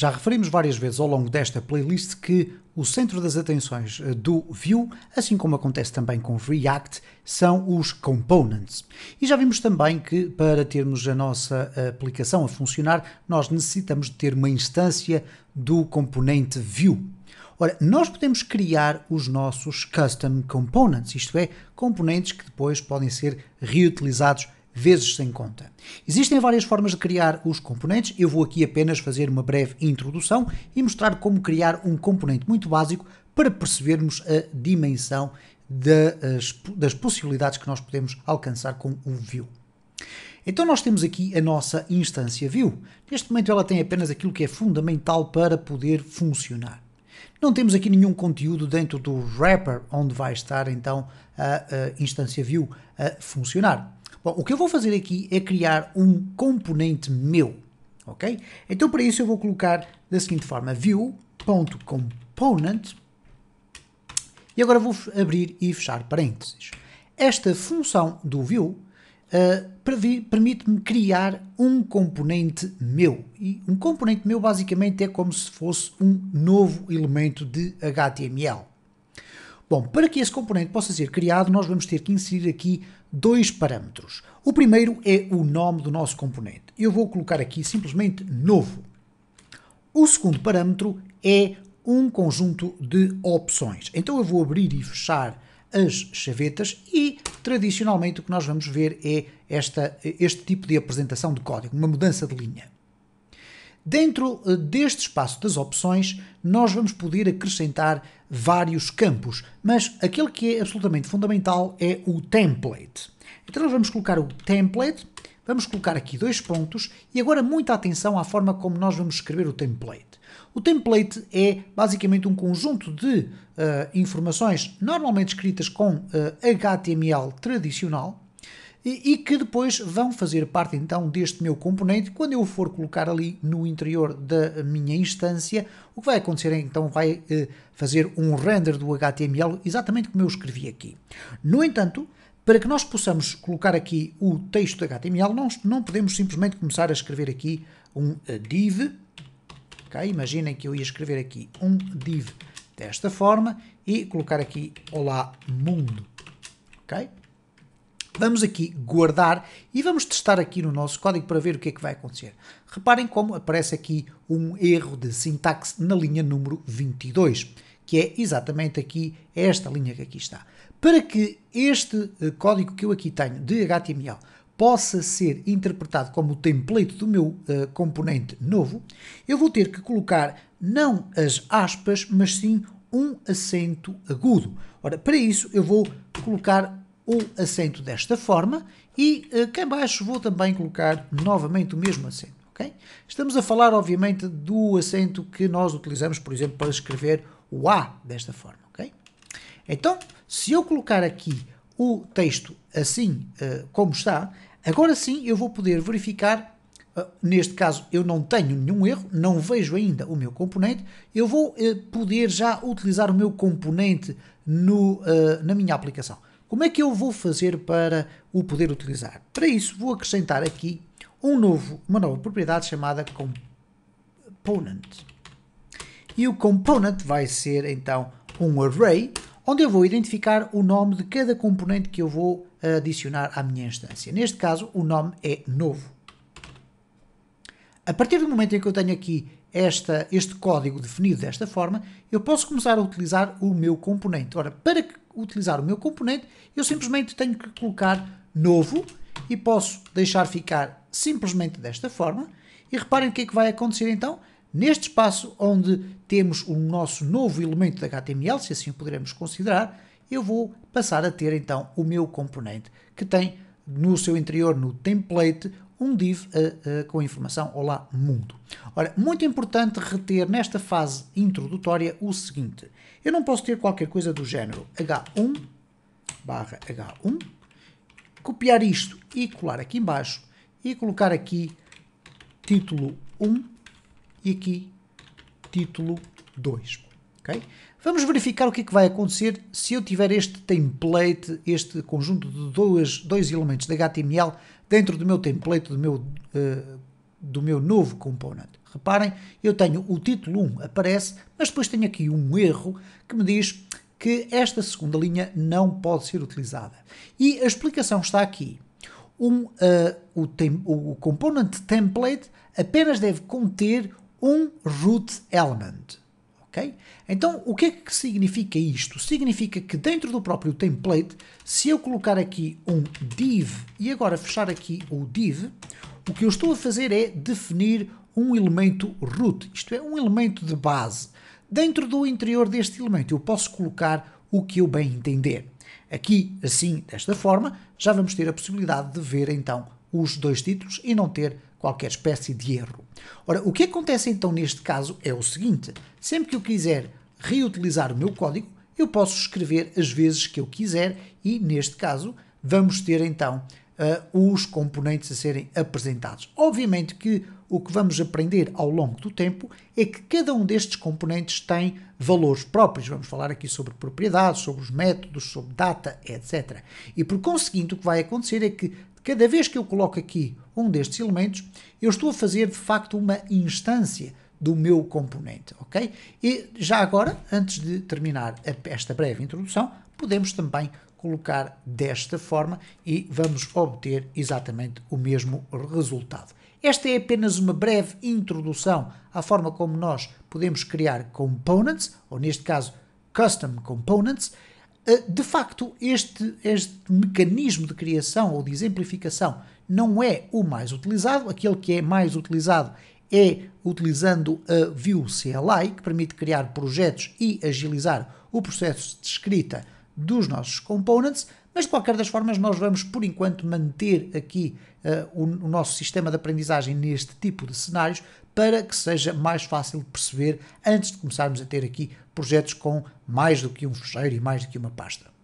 Já referimos várias vezes ao longo desta playlist que o centro das atenções eh, do Vue, assim como acontece também com React, são os components. E já vimos também que para termos a nossa eh, aplicação a funcionar, nós necessitamos de ter uma instância do componente Vue. Ora, nós podemos criar os nossos custom components, isto é, componentes que depois podem ser reutilizados vezes sem conta. Existem várias formas de criar os componentes, eu vou aqui apenas fazer uma breve introdução e mostrar como criar um componente muito básico para percebermos a dimensão das, das possibilidades que nós podemos alcançar com o view. Então nós temos aqui a nossa instância view. Neste momento ela tem apenas aquilo que é fundamental para poder funcionar. Não temos aqui nenhum conteúdo dentro do wrapper onde vai estar então a, a instância view a funcionar. Bom, o que eu vou fazer aqui é criar um componente meu, ok? Então para isso eu vou colocar da seguinte forma, view.component e agora vou abrir e fechar parênteses. Esta função do view uh, permite-me criar um componente meu. E um componente meu basicamente é como se fosse um novo elemento de HTML. Bom, para que esse componente possa ser criado, nós vamos ter que inserir aqui dois parâmetros. O primeiro é o nome do nosso componente. Eu vou colocar aqui simplesmente novo. O segundo parâmetro é um conjunto de opções. Então eu vou abrir e fechar as chavetas e tradicionalmente o que nós vamos ver é esta, este tipo de apresentação de código, uma mudança de linha. Dentro eh, deste espaço das opções, nós vamos poder acrescentar vários campos, mas aquele que é absolutamente fundamental é o template. Então nós vamos colocar o template, vamos colocar aqui dois pontos e agora muita atenção à forma como nós vamos escrever o template. O template é basicamente um conjunto de uh, informações normalmente escritas com uh, eh, HTML tradicional, e, e que depois vão fazer parte então deste meu componente quando eu for colocar ali no interior da minha instância. O que vai acontecer então vai eh, fazer um render do HTML exatamente como eu escrevi aqui. No entanto, para que nós possamos colocar aqui o texto HTML, nós não podemos simplesmente começar a escrever aqui um eh, div. Okay? Imaginem que eu ia escrever aqui um div desta forma e colocar aqui Olá Mundo. Okay? Vamos aqui guardar e vamos testar aqui no nosso código para ver o que é que vai acontecer. Reparem como aparece aqui um erro de sintaxe na linha número 22, que é exatamente aqui esta linha que aqui está. Para que este eh, código que eu aqui tenho de HTML possa ser interpretado como o template do meu uh, componente novo, eu vou ter que colocar não as aspas, mas sim um acento agudo. Ora, para isso eu vou colocar o acento desta forma e aqui eh, cá embaixo vou também colocar novamente o mesmo acento. ok? Estamos a falar, obviamente, do acento que nós utilizamos, por exemplo, para escrever o A desta forma. ok? Então, se eu colocar aqui o texto assim uh, como está, agora sim eu vou poder verificar eh, neste caso eu não tenho nenhum erro, não vejo ainda o meu componente, eu vou poder já utilizar o meu componente no, na minha aplicação. Como é que eu vou fazer para o poder utilizar? Para isso, vou acrescentar aqui um novo, uma nova propriedade chamada component. E o component vai ser, então, um array, onde eu vou identificar o nome de cada componente que eu vou adicionar à minha instância. Neste caso, o nome é novo. A partir do momento em que eu tenho aqui esta, este código definido desta forma, eu posso começar a utilizar o meu componente. Ora, para que utilizar o meu componente, eu simplesmente tenho que colocar novo e posso deixar ficar simplesmente desta forma. E reparem o que é que vai acontecer então. Neste espaço onde temos o nosso novo elemento de HTML, se assim o poderemos considerar, eu vou passar a ter então o meu componente, que tem no seu interior, no template, um div uh, uh, com a informação Olá Mundo. Ora, muito importante reter nesta fase introdutória o seguinte. Eu não posso ter qualquer coisa do género H1 barra H1, copiar isto e colar aqui embaixo e colocar aqui título 1 e aqui título 2. Okay? Vamos verificar o que é que vai acontecer se eu tiver este template, este conjunto de dois, dois elementos de HTML dentro do meu template, do meu, uh, do meu novo component. Reparem, eu tenho o título 1 aparece, mas depois tenho aqui um erro que me diz que esta segunda linha não pode ser utilizada. E a explicação está aqui. Um, uh, o, tem, o component template apenas deve conter um root element ok? Então, o que é que significa isto? Significa que dentro do próprio template, se eu colocar aqui um div e agora fechar aqui o div, o que eu estou a fazer é definir um elemento root, isto é, um elemento de base. Dentro do interior deste elemento eu posso colocar o que eu bem entender. Aqui, assim, desta forma, já vamos ter a possibilidade de ver então os dois títulos e não ter qualquer espécie de erro. Ora, o que acontece então neste caso é o seguinte: sempre que eu quiser reutilizar o meu código, eu posso escrever as vezes que eu quiser e, neste caso, vamos ter então uh, os componentes a serem apresentados. Obviamente que o que vamos aprender ao longo do tempo é que cada um destes componentes tem valores próprios. Vamos falar aqui sobre propriedades, sobre os métodos, sobre data, etc. E por conseguinte, o que vai acontecer é que Cada vez que eu coloco aqui um destes elementos, eu estou a fazer de facto uma instância do meu componente, ok? E já agora, antes de terminar esta breve introdução, podemos também colocar desta forma e vamos obter exatamente o mesmo resultado. Esta é apenas uma breve introdução à forma como nós podemos criar components, ou neste caso, custom components, eh, de facto, este, este mecanismo de criação ou de exemplificação não é o mais utilizado. Aquele que é mais utilizado é utilizando a View CLI, que permite criar projetos e agilizar o processo de escrita dos nossos components, mas, de qualquer das formas, nós vamos, por enquanto, manter aqui uh, o, o, nosso sistema de aprendizagem neste tipo de cenários para que seja mais fácil de perceber antes de começarmos a ter aqui projetos com mais do que um fecheiro e mais do que uma pasta.